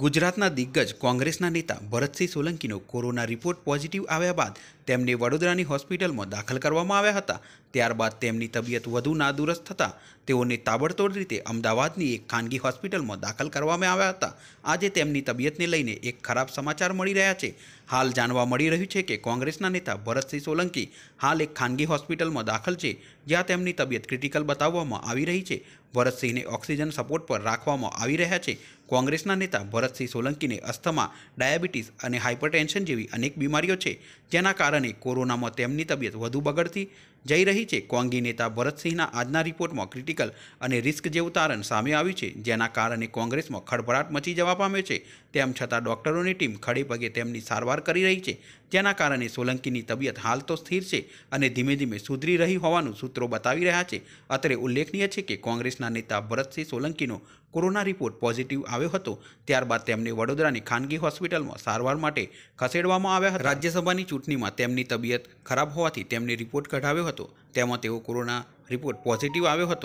ગુજરાતના દિગ્ગજ કોંગ્રેસના નેતા ભરતસિંહ સોલંકીનો કોરોના રિપોર્ટ પોઝિટિવ આવ્યા બાદ તેમને વડોદરાની હોસ્પિટલમાં દાખલ કરવામાં આવ્યા હતા ત્યારબાદ તેમની તબિયત વધુ નાદુરસ્ત થતાં તેઓને તાબડતોડ રીતે અમદાવાદની એક ખાનગી હોસ્પિટલમાં દાખલ કરવામાં આવ્યા હતા આજે તેમની તબિયતને લઈને એક ખરાબ સમાચાર મળી રહ્યા છે હાલ જાણવા મળી રહ્યું છે કે કોંગ્રેસના નેતા ભરતસિંહ સોલંકી હાલ એક ખાનગી હોસ્પિટલમાં દાખલ છે જ્યાં તેમની તબિયત ક્રિટિકલ બતાવવામાં આવી રહી છે ભરતસિંહને ઓક્સિજન સપોર્ટ પર રાખવામાં આવી રહ્યા છે કોંગ્રેસના નેતા ભરતસિંહ સોલંકીને અસ્થમા ડાયાબિટીસ અને હાઇપરટેન્શન જેવી અનેક બીમારીઓ છે જેના કારણે કોરોનામાં તેમની તબિયત વધુ બગડતી જઈ રહી છે કોંગી નેતા ભરતસિંહના આજના રિપોર્ટમાં ક્રિટિકલ અને રિસ્ક જેવું તારણ સામે આવ્યું છે જેના કારણે કોંગ્રેસમાં ખળભળાટ મચી જવા પામ્યો છે તેમ છતાં ડોક્ટરોની ટીમ ખડે પગે તેમની સારવાર કરી રહી છે જેના કારણે સોલંકીની તબિયત હાલ તો સ્થિર છે અને ધીમે ધીમે સુધરી રહી હોવાનું સૂત્રો બતાવી રહ્યા છે અત્રે ઉલ્લેખનીય છે કે કોંગ્રેસના નેતા ભરતસિંહ સોલંકીનો કોરોના રિપોર્ટ પોઝિટિવ આવ્યો હતો ત્યારબાદ તેમને વડોદરાની ખાનગી હોસ્પિટલમાં સારવાર માટે ખસેડવામાં આવ્યા હતા રાજ્યસભાની ચૂંટણીમાં તેમની તબિયત ખરાબ હોવાથી તેમને રિપોર્ટ કઢાવ્યો હતો હતો તેમાં તેઓ કોરોના રિપોર્ટ પોઝિટિવ આવ્યો હતો